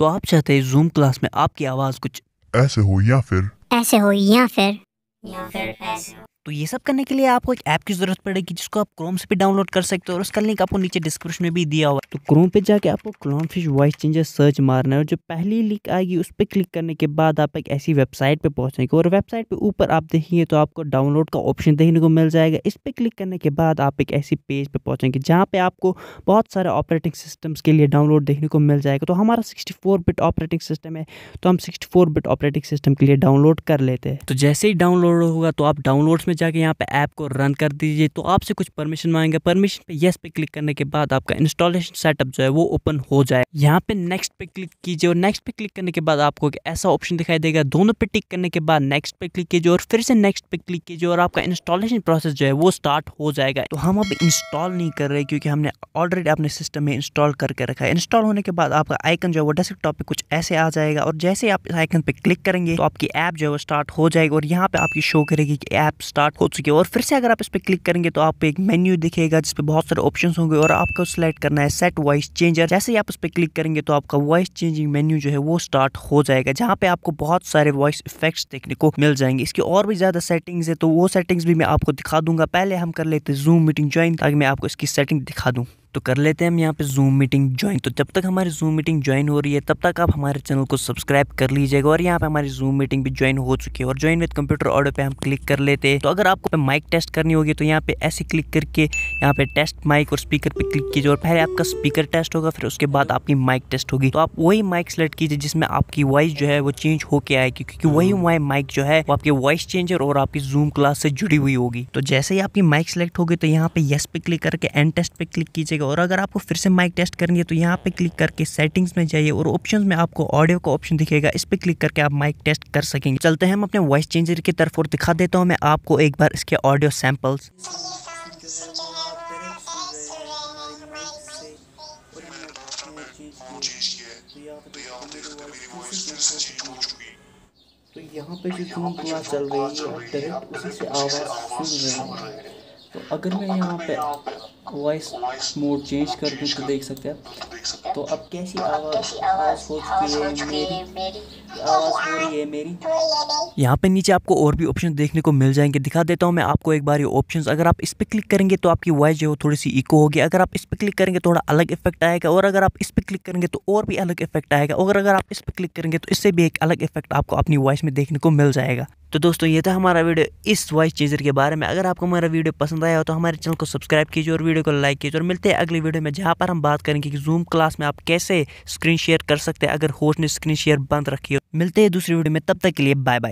तो आप चाहते हैं जूम क्लास में आपकी आवाज़ कुछ ऐसे हो या फिर ऐसे हो या फिर या फिर ऐसे हो तो ये सब करने के लिए आपको एक ऐप की ज़रूरत पड़ेगी जिसको आप क्रोम से भी डाउनलोड कर सकते हो और उसका लिंक आपको नीचे डिस्क्रिप्शन में भी दिया हुआ है तो क्रोम पे जाके आपको Chrome fish voice changer search मारना है और जो पहली लिंक आएगी उस पर क्लिक करने के बाद आप एक ऐसी वेबसाइट पे पहुंचेंगे और वेबसाइट पे ऊपर आप देखेंगे तो आपको डाउनलोड का ऑप्शन देखने को मिल जाएगा इस पर क्लिक करने के बाद आप एक ऐसी पेज पर पे जहाँ पर आपको बहुत सारे ऑपरेटिंग सिस्टम्स के लिए डाउनलोड देखने को मिल जाएगा तो हमारा सिक्सटी बिट ऑपरेटिंग सिस्टम है तो हम सिक्सटी बिट ऑपरेटिंग सिस्टम के लिए डाउनलोड कर लेते हैं तो जैसे ही डाउनलोड होगा तो आप डाउनलोड में जाके यहाँ पे ऐप को रन कर दीजिए तो आपसे कुछ परमिशन मांगेंगे परमिशन पे यस पे क्लिक करने के बाद आपका इंस्टॉलेशन सेटअप जो है वो ओपन हो जाए यहाँ पे नेक्स्ट पे क्लिक कीजिए और नेक्स्ट पे क्लिक करने के बाद आपको एक ऐसा ऑप्शन दिखाई देगा दोनों पे टिक करने के बाद नेक्स्ट पे क्लिक कीजिए और फिर से नेक्स्ट पे क्लिक कीजिए और आपका इंस्टॉलेशन प्रोसेस जो है वो स्टार्ट हो जाएगा तो हम अब इंस्टॉल नहीं कर रहे क्योंकि हमने ऑलरेडी अपने सिस्टम में इंस्टॉल करके रखा है इंस्टॉल होने के बाद आपका आइकन जो है वो डेस्कटॉप पे कुछ ऐसे आ जाएगा और जैसे आप आइकन पे क्लिक करेंगे तो आपकी ऐप जो है वो स्टार्ट हो जाएगी और यहाँ पे आपकी शो करेगी कि ऐप स्टार्ट स्टार्ट हो चुकी है और फिर से अगर आप इस पर क्लिक करेंगे तो आपको एक मेन्यू दिखेगा जिसपे बहुत सारे ऑप्शन होंगे और आपको सिलेक्ट करना है सेट वॉइस चेंजर जैसे ही आप इस पर क्लिक करेंगे तो आपका वॉइस चेंजिंग मेन्यू जो है वो स्टार्ट हो जाएगा जहाँ पे आपको बहुत सारे वॉइस इफेक्ट्स देखने को मिल जाएंगे इसकी और भी ज़्यादा सेटिंग्स है तो वो सेटिंग्स भी मैं आपको दिखा दूंगा पहले हम कर लेते जूम मीटिंग ज्वाइन ताकि मैं आपको इसकी सेटिंग दिखा दूँ तो कर लेते हैं हम यहाँ पे जूम मीटिंग ज्वाइन तो जब तक हमारी जूम मीटिंग ज्वाइन हो रही है तब तक आप हमारे चैनल को सब्सक्राइब कर लीजिएगा और यहाँ पे हमारी जूम मीटिंग भी ज्वाइन हो चुकी है और ज्वाइन विद कंप्यूटर ऑर्डर पे हम क्लिक कर लेते हैं तो अगर आपको माइक टेस्ट करनी होगी तो यहाँ पे ऐसे क्लिक करके यहाँ पे टेस्ट माइक और स्पीकर पे क्लिक कीजिए और पहले आपका स्पीकर टेस्ट होगा फिर उसके बाद आपकी माइक टेस्ट होगी तो आप वही माइक सेलेक्ट कीजिए जिसमें आपकी वॉइस जो है वो चेंज होके आएगी क्योंकि वही माइक हम्म। जो है वो आपकी वॉइस चेंजर और आपकी जूम क्लास से जुड़ी हुई होगी तो जैसे ही आपकी माइक सेलेक्ट होगी तो यहाँ पे येस पे क्लिक करके एंड टेस्ट पे क्लिक कीजिएगा जाएगा और अगर आपको फिर से माइक टेस्ट करनी है तो यहाँ पे क्लिक करके सेटिंग्स में जाइए और ऑप्शंस में आपको ऑडियो का ऑप्शन दिखेगा इस पर क्लिक करके आप माइक टेस्ट कर सकेंगे चलते हैं हम अपने वॉइस चेंजर की तरफ और दिखा देता हूँ मैं आपको एक बार इसके ऑडियो सैम्पल्स तो यहाँ पे जो जूम क्लास चल रही है डायरेक्ट उसी से आवाज़ सुन रहे हैं तो अगर मैं यहाँ पे वॉइस मोड चेंज कर दूँ तो देख सकते हैं तो अब कैसी आवाज़ हो चुकी है मेरी यहाँ पे नीचे आपको और भी ऑप्शन देखने को मिल जाएंगे दिखा देता हूँ मैं आपको एक बार ये ऑप्शंस अगर आप इस पर क्लिक करेंगे तो आपकी वॉइस जो है थोड़ी सी इको होगी अगर आप इस पर क्लिक करेंगे तो थोड़ा अलग इफेक्ट आएगा और अगर आप इस पर क्लिक करेंगे तो और भी अलग इफेक्ट आएगा और अगर आप इस पर क्लिक करेंगे तो इससे भी एक अलग इफेक्ट आपको अपनी वॉइस में देखने को मिल जाएगा तो दोस्तों ये था हमारा वीडियो इस वॉइस चेंजर के बारे में अगर आपको हमारा वीडियो पसंद आया हो तो हमारे चैनल को सब्सक्राइब कीजिए और वीडियो को लाइक कीजिए और मिलते हैं अगली वीडियो में जहाँ पर हम बात करेंगे कि जूम क्लास में आप कैसे स्क्रीन शेयर कर सकते हैं अगर होस्ट ने स्क्रीन शेयर बंद रखी हो मिलते हैं दूसरी वीडियो में तब तक के लिए बाय बाय